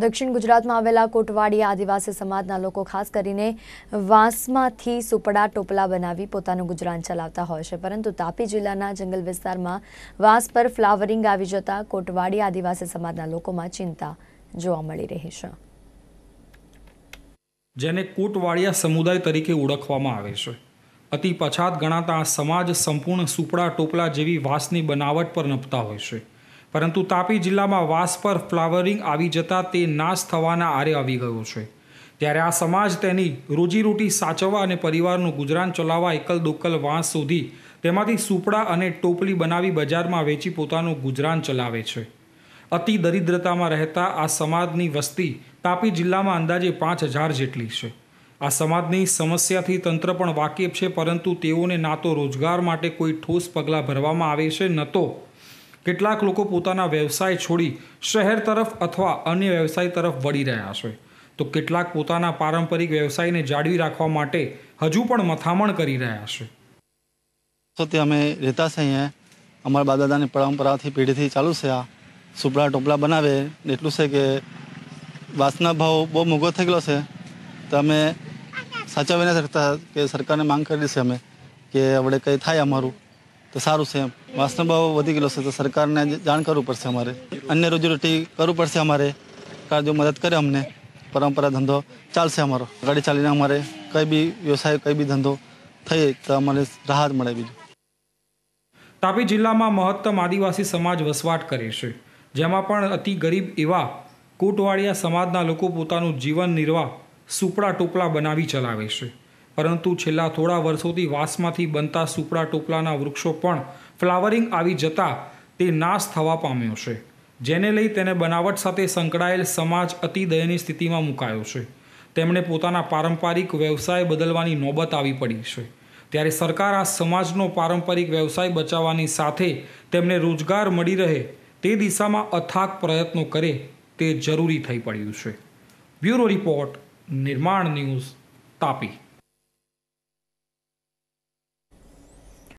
દક્ષિણ ગુજરાતમાં આવેલા કોટવાડી આદિવાસી સમાજના લોકો ખાસ કરીને વાંસમાંથી સુપડા ટોપલા બનાવી પોતાનું ગુજરાન ચલાવતા હોય છે પરંતુ તાપી જિલ્લાના જંગલ વિસ્તારમાં વાંસ પર ફ્લાવરિંગ આવી જતા કોટવાડી આદિવાસી સમાજના લોકોમાં ચિંતા જોવા મળી રહી છે જેને કોટવાડિયા સમુદાય તરીકે ઓળખવામાં આવે છે અતિ પછાત ગણાતા આ સમાજ સંપૂર્ણ સુપડા ટોપલા જેવી વાંસની બનાવટ પર નપતા હોય છે પરંતુ તાપી જિલ્લામાં વાસ પર ફ્લાવરિંગ આવી જતાં તે નાશ થવાના આરે આવી ગયો છે ત્યારે આ સમાજ તેની રોજીરોટી સાચવવા અને પરિવારનું ગુજરાન ચલાવવા એકલ દોકલ વાંસ સુધી તેમાંથી સુપડા અને ટોપલી બનાવી બજારમાં વેચી પોતાનું ગુજરાન ચલાવે છે અતિ દરિદ્રતામાં રહેતા આ સમાજની વસ્તી તાપી જિલ્લામાં અંદાજે પાંચ હજાર જેટલી છે આ સમાજની સમસ્યાથી તંત્ર પણ વાકેફ છે પરંતુ તેઓને ના તો રોજગાર માટે કોઈ ઠોસ પગલાં ભરવામાં આવે છે ન તો કેટલાક લોકો પોતાના વ્યવસાય છોડી શહેર તરફ અથવા અન્ય વ્યવસાય તરફ વળી રહ્યા છે તો કેટલાક પોતાના પારંપરિક વ્યવસાયને જાળવી રાખવા માટે હજુ પણ મથામણ કરી રહ્યા છે સત્ય અમે રહેતા છે અહીંયા અમારા બાદાદાની પરંપરાથી પેઢીથી ચાલુ છે આ સુપડા ટોપલા બનાવે એટલું છે કે વાસના ભાવ બહુ મોંઘો થઈ ગયો છે તો અમે સાચવી નથી શકતા કે સરકારને માંગ કરી છે અમે કે આપણે કંઈ થાય અમારું તો સારું છે એમ વાસનો ભાવ વધી ગયેલો છે તો સરકારને જાણ કરવું પડશે અમારે અન્ય રોજીરોટી કરવું પડશે અમારે સરકાર જો મદદ કરે અમને પરંપરા ધંધો ચાલશે અમારો ગાડી ચાલીને અમારે કઈ બી વ્યવસાય કઈ બી ધંધો થઈ તો અમારે રાહત મળે બીજું તાપી જિલ્લામાં મહત્તમ આદિવાસી સમાજ વસવાટ કરે છે જેમાં પણ અતિ ગરીબ એવા કોટવાડિયા સમાજના લોકો પોતાનું જીવન નિર્વાહ સુપડા ટોપલા બનાવી ચલાવે છે પરંતુ છેલ્લા થોડા વર્ષોથી વાંસમાંથી બનતા સુપડા ટોપલાના વૃક્ષો પણ ફ્લાવરિંગ આવી જતાં તે નાશ થવા પામ્યો છે જેને લઈ તેને બનાવટ સાથે સંકળાયેલ સમાજ અતિદયની સ્થિતિમાં મુકાયો છે તેમણે પોતાના પારંપરિક વ્યવસાય બદલવાની નોબત આવી પડી છે ત્યારે સરકાર આ સમાજનો પારંપરિક વ્યવસાય બચાવવાની સાથે તેમને રોજગાર મળી રહે તે દિશામાં અથાક પ્રયત્નો કરે તે જરૂરી થઈ પડ્યું છે બ્યુરો રિપોર્ટ નિર્માણ ન્યૂઝ તાપી